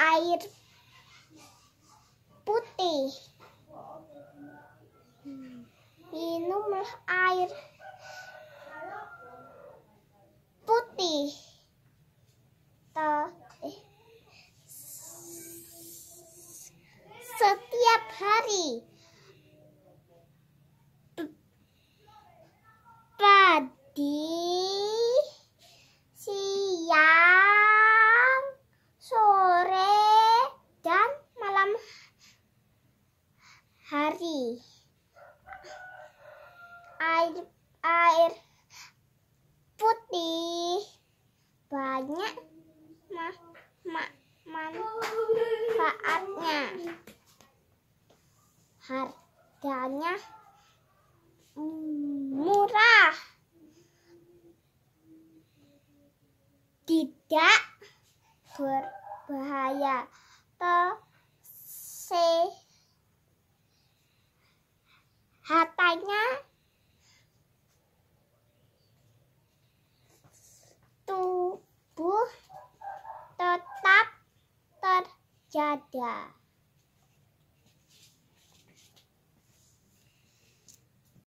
air putih. Minumlah air putih. lagi air air putih banyak ma ma manfaatnya harganya murah tidak berbahaya tersebut 加点。